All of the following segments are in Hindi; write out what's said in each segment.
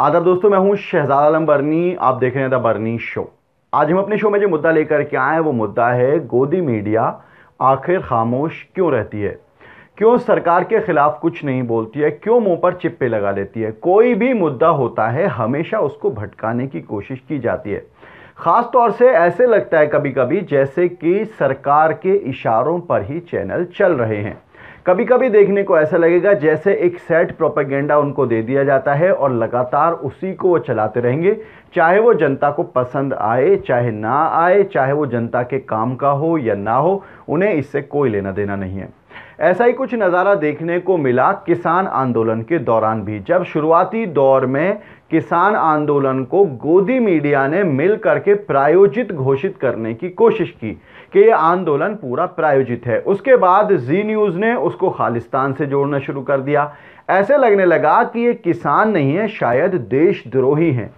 आदर दोस्तों मैं हूं शहजाद आलम बर्नी आप देख रहे हैं द बर्नी शो आज हम अपने शो में जो मुद्दा लेकर के आए हैं वो मुद्दा है गोदी मीडिया आखिर खामोश क्यों रहती है क्यों सरकार के खिलाफ कुछ नहीं बोलती है क्यों मुंह पर चिप्पे लगा लेती है कोई भी मुद्दा होता है हमेशा उसको भटकाने की कोशिश की जाती है ख़ास तौर से ऐसे लगता है कभी कभी जैसे कि सरकार के इशारों पर ही चैनल चल रहे हैं कभी कभी देखने को ऐसा लगेगा जैसे एक सेट प्रोपेगेंडा उनको दे दिया जाता है और लगातार उसी को वो चलाते रहेंगे चाहे वो जनता को पसंद आए चाहे ना आए चाहे वो जनता के काम का हो या ना हो उन्हें इससे कोई लेना देना नहीं है ऐसा ही कुछ नज़ारा देखने को मिला किसान आंदोलन के दौरान भी जब शुरुआती दौर में किसान आंदोलन को गोदी मीडिया ने मिल करके प्रायोजित घोषित करने की कोशिश की कि ये आंदोलन पूरा प्रायोजित है उसके बाद जी न्यूज़ ने उसको खालिस्तान से जोड़ना शुरू कर दिया ऐसे लगने लगा कि ये किसान नहीं है शायद देशद्रोही हैं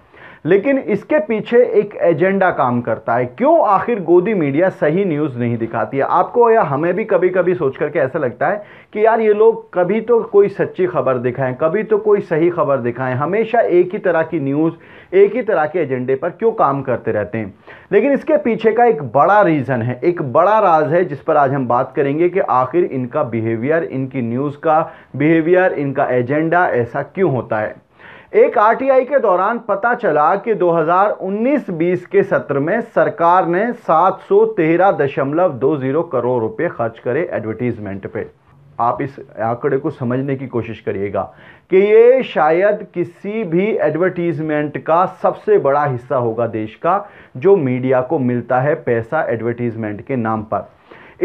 लेकिन इसके पीछे एक एजेंडा काम करता है क्यों आखिर गोदी मीडिया सही न्यूज़ नहीं दिखाती है आपको या हमें भी कभी कभी सोच करके ऐसा लगता है कि यार ये लोग कभी तो कोई सच्ची खबर दिखाएं कभी तो कोई सही खबर दिखाएं हमेशा एक ही तरह की न्यूज़ एक ही तरह के एजेंडे पर क्यों काम करते रहते हैं लेकिन इसके पीछे का एक बड़ा रीज़न है एक बड़ा राज है जिस पर आज हम बात करेंगे कि आखिर इनका बिहेवियर इनकी न्यूज़ का बिहेवियर इनका एजेंडा ऐसा क्यों होता है एक आरटीआई के दौरान पता चला कि 2019-20 के सत्र में सरकार ने 713.20 करोड़ रुपए खर्च करे एडवर्टीजमेंट पे आप इस आंकड़े को समझने की कोशिश करिएगा कि ये शायद किसी भी एडवर्टीजमेंट का सबसे बड़ा हिस्सा होगा देश का जो मीडिया को मिलता है पैसा एडवर्टीजमेंट के नाम पर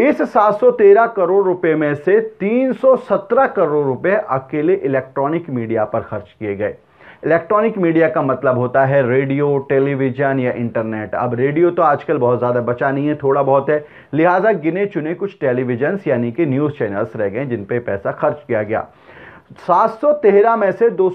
इस 713 करोड़ रुपए में से 317 करोड़ रुपए अकेले इलेक्ट्रॉनिक मीडिया पर खर्च किए गए इलेक्ट्रॉनिक मीडिया का मतलब होता है रेडियो टेलीविज़न या इंटरनेट अब रेडियो तो आजकल बहुत ज़्यादा बचा नहीं है थोड़ा बहुत है लिहाजा गिने चुने कुछ टेलीविजन्स यानी कि न्यूज़ चैनल्स रह गए जिन पर पैसा खर्च किया गया 713 में से दो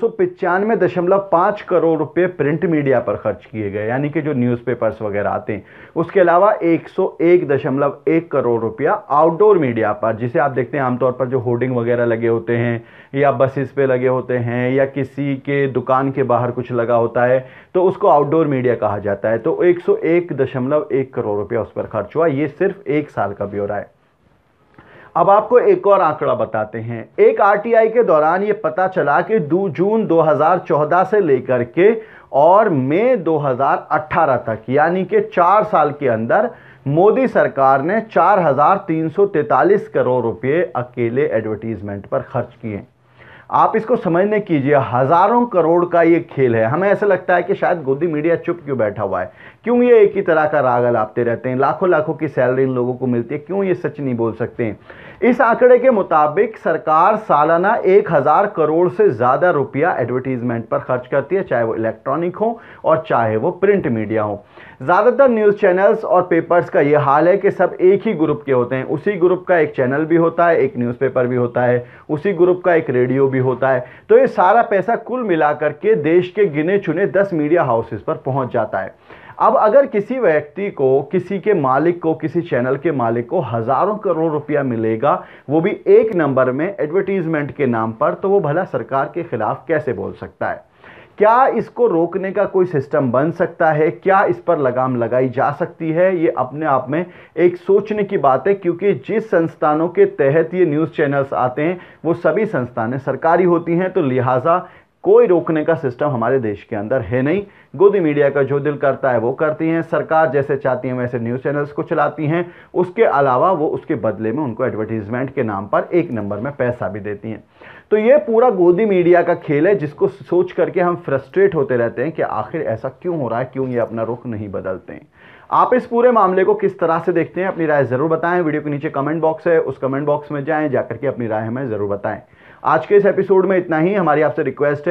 दशमलव पाँच करोड़ रुपए प्रिंट मीडिया पर खर्च किए गए यानी कि जो न्यूज़पेपर्स वगैरह आते हैं उसके अलावा एक दशमलव एक करोड़ रुपया आउटडोर मीडिया पर जिसे आप देखते हैं आमतौर पर जो होर्डिंग वगैरह लगे होते हैं या बसेस पे लगे होते हैं या किसी के दुकान के बाहर कुछ लगा होता है तो उसको आउटडोर मीडिया कहा जाता है तो एक करोड़ रुपया उस पर खर्च हुआ ये सिर्फ एक साल का ब्यौरा है अब आपको एक और आंकड़ा बताते हैं एक आरटीआई के दौरान ये पता चला कि दो जून 2014 से लेकर के और मई 2018 तक यानी कि चार साल के अंदर मोदी सरकार ने 4,343 करोड़ रुपए अकेले एडवर्टीज़मेंट पर खर्च किए आप इसको समझने कीजिए हज़ारों करोड़ का ये खेल है हमें ऐसा लगता है कि शायद गोदी मीडिया चुप क्यों बैठा हुआ है क्यों ये एक ही तरह का राग लापते रहते हैं लाखों लाखों की सैलरी इन लोगों को मिलती है क्यों ये सच नहीं बोल सकते हैं इस आंकड़े के मुताबिक सरकार सालाना एक हज़ार करोड़ से ज़्यादा रुपया एडवर्टीज़मेंट पर खर्च करती है चाहे वो इलेक्ट्रॉनिक हो और चाहे वो प्रिंट मीडिया हो ज़्यादातर न्यूज़ चैनल्स और पेपर्स का ये हाल है कि सब एक ही ग्रुप के होते हैं उसी ग्रुप का एक चैनल भी होता है एक न्यूज़पेपर भी होता है उसी ग्रुप का एक रेडियो भी होता है तो ये सारा पैसा कुल मिलाकर के देश के गिने चुने दस मीडिया हाउसेस पर पहुंच जाता है अब अगर किसी व्यक्ति को किसी के मालिक को किसी चैनल के मालिक को हज़ारों करोड़ रुपया मिलेगा वो भी एक नंबर में एडवर्टीज़मेंट के नाम पर तो वो भला सरकार के ख़िलाफ़ कैसे बोल सकता है क्या इसको रोकने का कोई सिस्टम बन सकता है क्या इस पर लगाम लगाई जा सकती है ये अपने आप में एक सोचने की बात है क्योंकि जिस संस्थानों के तहत ये न्यूज़ चैनल्स आते हैं वो सभी संस्थानें सरकारी होती हैं तो लिहाजा कोई रोकने का सिस्टम हमारे देश के अंदर है नहीं गोदी मीडिया का जो दिल करता है वो करती हैं सरकार जैसे चाहती हैं वैसे न्यूज़ चैनल्स को चलाती हैं उसके अलावा वो उसके बदले में उनको एडवर्टीज़मेंट के नाम पर एक नंबर में पैसा भी देती हैं तो ये पूरा गोदी मीडिया का खेल है जिसको सोच करके हम फ्रस्ट्रेट होते रहते हैं कि आखिर ऐसा क्यों हो रहा है क्यों ये अपना रुख नहीं बदलते हैं आप इस पूरे मामले को किस तरह से देखते हैं अपनी राय ज़रूर बताएं वीडियो के नीचे कमेंट बॉक्स है उस कमेंट बॉक्स में जाएं जाकर के अपनी राय हमें ज़रूर बताएं आज के इस एपिसोड में इतना ही हमारी आपसे रिक्वेस्ट है